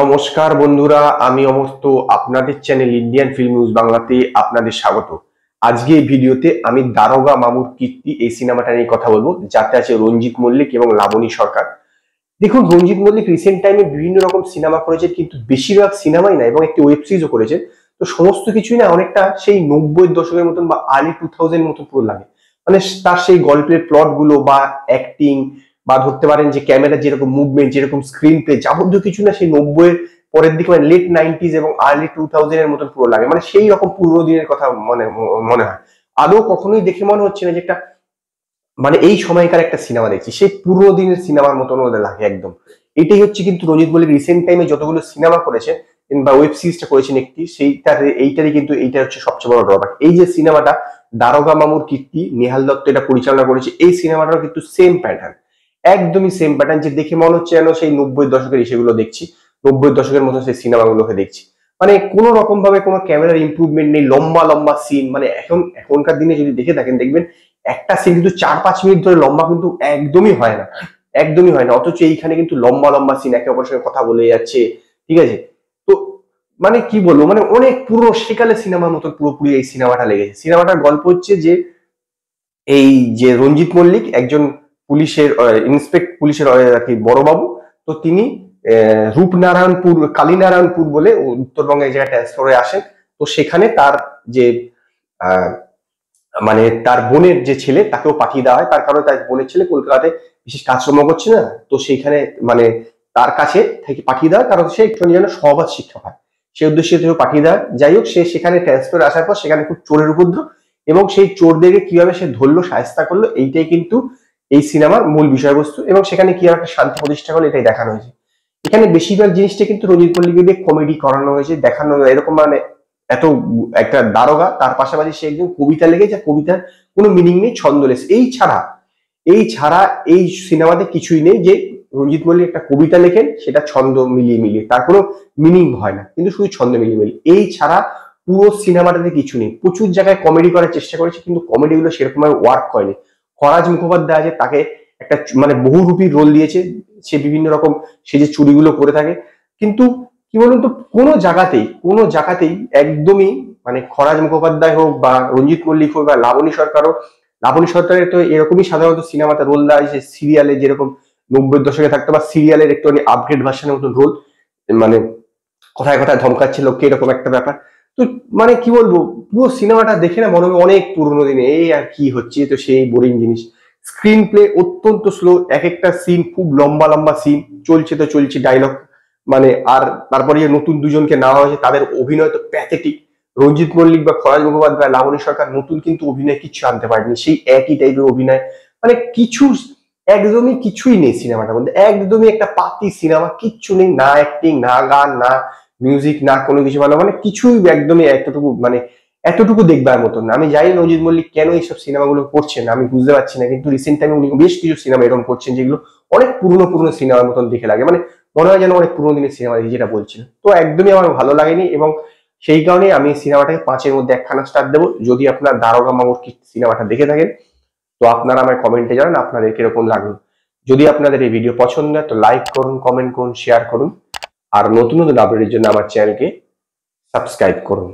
নমস্কার বন্ধুরা আমি অমস্ত আপনাদের চ্যানেল ইন্ডিয়ান ফিল্ম নিউজ বাংলাতে আপনাদের স্বাগত আজকে এই ভিডিওতে আমি দারোগা মামুর কীর্তি এই সিনেমাটা নিয়ে কথা বলবো যাতে আছে রঞ্জিত মল্লিক এবং লাবণী সরকার দেখুন রঞ্জিত মল্লিক রিসেন্ট টাইমে বিভিন্ন রকম সিনেমা করেছে কিন্তু বেশিরভাগ সিনেমাই না এবং একটি ওয়েব সিরিজও করেছে তো সমস্ত কিছুই না অনেকটা সেই নব্বই দশকের মতন বা আর্লি টু থাউজেন্ড মতন পুরো লাগে মানে তার সেই গল্পের প্লটগুলো বা অ্যাক্টিং বা ধরতে পারেন যে ক্যামেরা যেরকম মুভমেন্ট যেরকম স্ক্রিন প্লে যাবতীয় কিছু না সেই নব্বইয়ের পরের দিকে মানে লেট নাইনটিজ এবং আর্লি টু থাউজেন্ড এর মতন পুরো লাগে মানে সেই রকম পুরনো দিনের কথা মানে মনে হয় আদৌ কখনোই দেখে মনে হচ্ছে না যে একটা মানে এই সময়কার একটা সিনেমা দেখছি সেই পুরনো দিনের সিনেমার মতন ওদের লাগে একদম এটাই হচ্ছে কিন্তু রঞ্জিত বলে রিসেন্ট টাইমে যতগুলো সিনেমা করেছে বা ওয়েব সিরিজটা করেছেন একটি সেইটা এইটারই কিন্তু এইটা হচ্ছে সবচেয়ে বড় ড্রব্যাক এই যে সিনেমাটা দারোগা মামুর কীর্তি নেহাল দত্ত এটা পরিচালনা করেছে এই সিনেমাটারও কিন্তু সেম প্যাটার্ন একদমই সেম প্যাটার্ন যে দেখে মনে হচ্ছে যেন সেই নব্বই দশকের সেগুলো দেখছি নব্বই দশকের মতো সেই সিনেমাগুলোকে দেখছি মানে কোনো রকম ভাবে কোনো ক্যামেরার ইম্প্রুভমেন্ট নেই লম্বা লম্বা সিন মানে এখন এখনকার দিনে যদি দেখে থাকেন দেখবেন একটা সিন কিন্তু চার পাঁচ মিনিট ধরে লম্বা কিন্তু একদমই হয় না একদমই হয় না অথচ এইখানে কিন্তু লম্বা লম্বা সিন একে অপরের সঙ্গে কথা বলে যাচ্ছে ঠিক আছে তো মানে কি বলবো মানে অনেক পুরো সেকালে সিনেমার মতো পুরোপুরি এই সিনেমাটা লেগেছে সিনেমাটার গল্প হচ্ছে যে এই যে রঞ্জিত মল্লিক একজন পুলিশের ইন্সপেক্ট পুলিশের বড় বড়বাবু তো তিনি রূপনারায়ণপুর কালীনারায়ণপুর বলে উত্তরবঙ্গের জায়গাটা ট্রান্সফারে আসেন তো সেখানে তার যে মানে তার বোনের যে ছেলে তাকেও পাঠিয়ে দেওয়া হয় তার কারণে তার বোনের ছেলে কলকাতাতে বিশেষ কাজকর্ম করছে না তো সেইখানে মানে তার কাছে থেকে পাঠিয়ে দেওয়া কারণ সে একটু যেন সহবাদ শিক্ষা পায় সেই উদ্দেশ্যে থেকে পাঠিয়ে দেওয়া যাই হোক সে সেখানে ট্রান্সফার আসার পর সেখানে খুব চোরের উপদ্র এবং সেই চোরদেরকে কিভাবে সে ধরলো সাহস্তা করলো এইটাই কিন্তু এই সিনেমার মূল বিষয়বস্তু এবং সেখানে কি একটা শান্তি প্রতিষ্ঠা হলো এটাই দেখানো হয়েছে এখানে বেশিরভাগ জিনিসটা কিন্তু রঞ্জিত পল্লীকে দিয়ে কমেডি করানো হয়েছে দেখানো এরকম মানে এত একটা দারোগা তার পাশাপাশি সে একজন কবিতা লেগে লেগেছে কবিতার কোনো মিনিং নেই ছন্দ ছন্দলেস এই ছাড়া এই ছাড়া এই সিনেমাতে কিছুই নেই যে রঞ্জিত মল্লিক একটা কবিতা লেখেন সেটা ছন্দ মিলিয়ে মিলিয়ে তার কোনো মিনিং হয় না কিন্তু শুধু ছন্দ মিলিয়ে মিলিয়ে এই ছাড়া পুরো সিনেমাটাতে কিছু নেই প্রচুর জায়গায় কমেডি করার চেষ্টা করেছে কিন্তু কমেডিগুলো সেরকমভাবে ওয়ার্ক করেনি খরাজ মুখোপাধ্যায় আছে তাকে একটা মানে বহুরূপী রোল দিয়েছে সে বিভিন্ন রকম সে যে চুরিগুলো করে থাকে কিন্তু কি বলুন তো কোনো জায়গাতেই কোনো জায়গাতেই একদমই মানে খরাজ মুখোপাধ্যায় হোক বা রঞ্জিত মল্লিক হোক বা লাবণী সরকার হোক লাবণী সরকারের তো এরকমই সাধারণত সিনেমাতে রোল দেওয়া হয়েছে সিরিয়ালে যেরকম নব্বই দশকে থাকতো বা সিরিয়ালের একটু আপগ্রেড ভার্সনের মতন রোল মানে কথায় কথায় লোককে এরকম একটা ব্যাপার তো মানে কি বলবো পুরো সিনেমাটা দেখে না মনে হবে অনেক পুরোনো দিনে এই আর কি হচ্ছে তো সেই বোরিং জিনিস স্ক্রিন প্লে অত্যন্ত স্লো এক একটা সিন খুব লম্বা লম্বা সিন চলছে তো চলছে ডায়লগ মানে আর তারপরে যে নতুন দুজনকে নেওয়া হয়েছে তাদের অভিনয় তো প্যাথেটিক রঞ্জিত মল্লিক বা খরাজ মুখোপাধ্যায় লাবণী সরকার নতুন কিন্তু অভিনয় কিছু আনতে পারেনি সেই একই টাইপের অভিনয় মানে কিছু একদমই কিছুই নেই সিনেমাটার মধ্যে একদমই একটা পাতি সিনেমা কিচ্ছু নেই না অ্যাক্টিং না গান না মিউজিক না কোনো কিছু ভালো মানে কিছুই একদমই এতটুকু মানে এতটুকু দেখবার মতন আমি জানি নজির মল্লিক কেন এইসব সিনেমাগুলো করছেন আমি বুঝতে পারছি না কিন্তু রিসেন্ট টাইমে উনি বেশ কিছু সিনেমা এরকম করছেন যেগুলো অনেক পুরনো পুরনো সিনেমার মতন দেখে লাগে মানে মনে হয় যেন অনেক পুরনো দিনের সিনেমা দেখি যেটা বলছিলেন তো একদমই আমার ভালো লাগেনি এবং সেই কারণে আমি সিনেমাটাকে পাঁচের মধ্যে একখানা স্টার দেবো যদি আপনার দারোগা মামুর সিনেমাটা দেখে থাকেন তো আপনারা আমার কমেন্টে জানান আপনাদের কিরকম লাগলো যদি আপনাদের এই ভিডিও পছন্দ হয় তো লাইক করুন কমেন্ট করুন শেয়ার করুন আর নতুন নতুন আপডেটের জন্য আমার চ্যানেলকে সাবস্ক্রাইব করুন